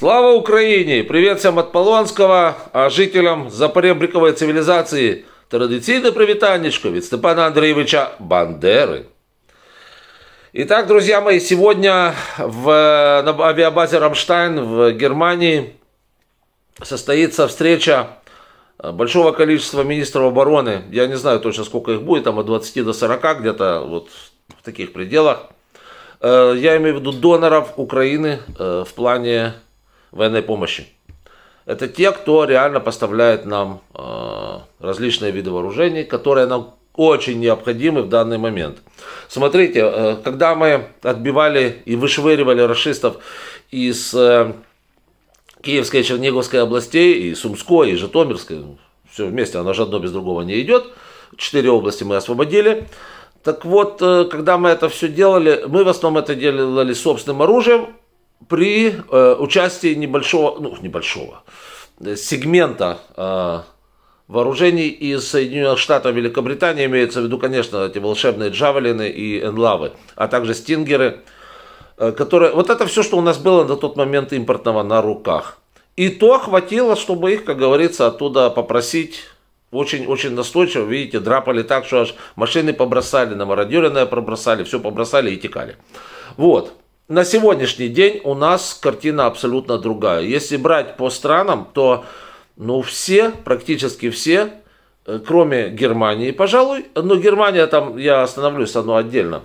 Слава Украине! Привет всем от Полонского, а жителям запоребриковой цивилизации традиционное привитанечко від Степана Андреевича Бандеры. Итак, друзья мои, сегодня в, на авиабазе «Рамштайн» в Германии состоится встреча э, большого количества министров обороны. Я не знаю точно, сколько их будет, там от 20 до 40 где-то вот в таких пределах. Э, я имею в виду доноров Украины э, в плане военной помощи. Это те, кто реально поставляет нам э, различные виды вооружений, которые нам очень необходимы в данный момент. Смотрите, э, когда мы отбивали и вышвыривали расистов из э, Киевской и Черниговской областей, и Сумской, и Житомирской, все вместе, оно же одно без другого не идет, четыре области мы освободили, так вот, э, когда мы это все делали, мы в основном это делали собственным оружием, при э, участии небольшого, ну, небольшого, э, сегмента э, вооружений из Соединенных Штатов Великобритании, имеется в виду, конечно, эти волшебные джавелины и энлавы, а также стингеры, э, которые... Вот это все, что у нас было на тот момент импортного на руках. И то хватило, чтобы их, как говорится, оттуда попросить очень-очень настойчиво, видите, драпали так, что аж машины побросали, на мародеренное пробросали, все побросали и текали. Вот. На сегодняшний день у нас картина абсолютно другая. Если брать по странам, то ну, все, практически все, э, кроме Германии, пожалуй, ну Германия там, я остановлюсь одно отдельно,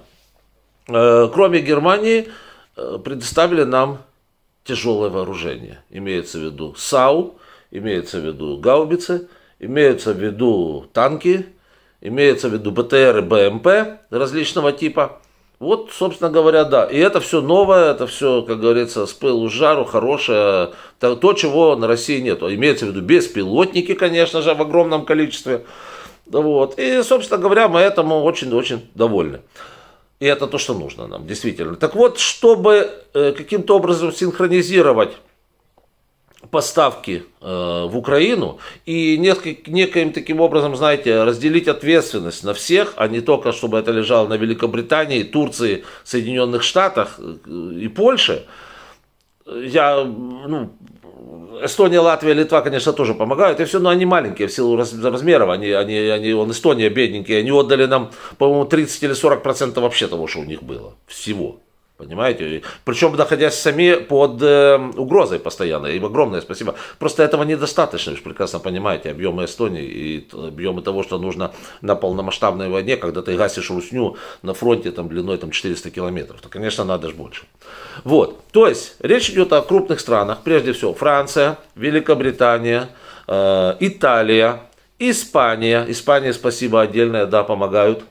э, кроме Германии э, предоставили нам тяжелое вооружение. Имеется в виду САУ, имеется в виду гаубицы, имеются в виду танки, имеется в виду БТР и БМП различного типа – вот, собственно говоря, да. И это все новое, это все, как говорится, с пылу с жару, хорошее. То, то, чего на России нет. А имеется в виду беспилотники, конечно же, в огромном количестве. Вот. И, собственно говоря, мы этому очень-очень довольны. И это то, что нужно нам, действительно. Так вот, чтобы э, каким-то образом синхронизировать поставки э, в Украину и неким таким образом, знаете, разделить ответственность на всех, а не только, чтобы это лежало на Великобритании, Турции, Соединенных Штатах э, и Польше. Я, ну, Эстония, Латвия, Литва, конечно, тоже помогают, и все, но они маленькие в силу размеров, они, они, они, он Эстония бедненькие, они отдали нам, по-моему, 30 или 40 процентов вообще того, что у них было, всего. Понимаете? Причем находясь сами под э, угрозой постоянно. Им огромное спасибо. Просто этого недостаточно, вы же прекрасно понимаете, объемы Эстонии и объемы того, что нужно на полномасштабной войне, когда ты гасишь русню на фронте там, длиной там, 400 километров. То, конечно, надо же больше. Вот. То есть, речь идет о крупных странах. Прежде всего, Франция, Великобритания, э, Италия, Испания. Испания, спасибо отдельное, да, помогают.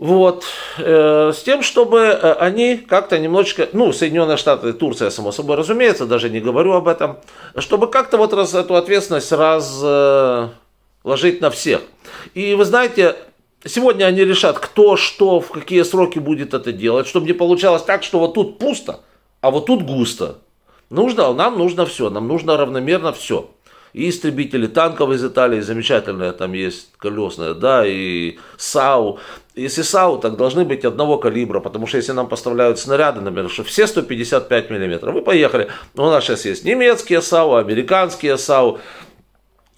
Вот, э, с тем, чтобы э, они как-то немножечко, ну, Соединенные Штаты, Турция, само собой, разумеется, даже не говорю об этом, чтобы как-то вот раз, эту ответственность разложить э, на всех. И вы знаете, сегодня они решат, кто что, в какие сроки будет это делать, чтобы не получалось так, что вот тут пусто, а вот тут густо. Нужно, нам нужно все, нам нужно равномерно все и истребители танков из Италии, замечательные там есть колесная, да, и САУ. Если САУ, так должны быть одного калибра, потому что если нам поставляют снаряды, например, что все 155 миллиметров, вы поехали. У нас сейчас есть немецкие САУ, американские САУ.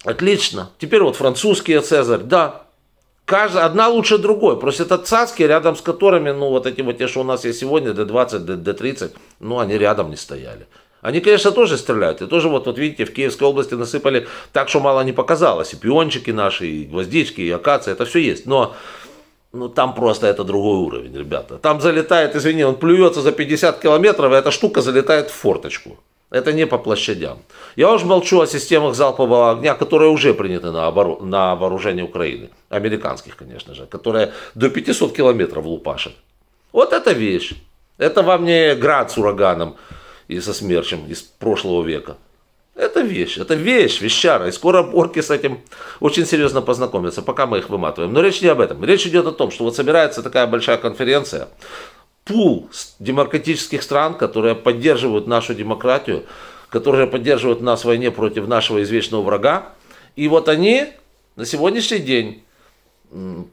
Отлично. Теперь вот французские Цезарь, да, Каждая, одна лучше другой. Просто это цацки, рядом с которыми, ну, вот эти вот те, что у нас есть сегодня, Д-20, Д-30, ну, они рядом не стояли. Они, конечно, тоже стреляют. И тоже вот, вот видите, в Киевской области насыпали так, что мало не показалось. И пиончики наши, и гвоздички, и акации, это все есть. Но ну, там просто это другой уровень, ребята. Там залетает, извини, он плюется за 50 километров, и эта штука залетает в форточку. Это не по площадям. Я уже молчу о системах залпового огня, которые уже приняты на, обору... на вооружение Украины. Американских, конечно же. Которые до 500 километров лупашат. Вот это вещь. Это вам не град с ураганом и со смерчем из прошлого века. Это вещь, это вещь, вещара. И скоро орки с этим очень серьезно познакомятся, пока мы их выматываем. Но речь не об этом. Речь идет о том, что вот собирается такая большая конференция. Пул демократических стран, которые поддерживают нашу демократию, которые поддерживают нас в войне против нашего извечного врага. И вот они на сегодняшний день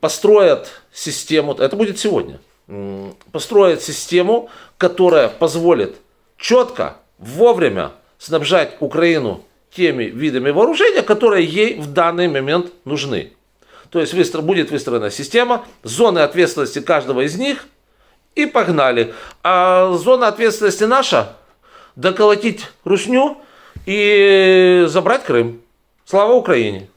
построят систему, это будет сегодня, построят систему, которая позволит четко, вовремя снабжать Украину теми видами вооружения, которые ей в данный момент нужны. То есть выстро, будет выстроена система, зоны ответственности каждого из них и погнали. А зона ответственности наша – доколотить Русню и забрать Крым. Слава Украине!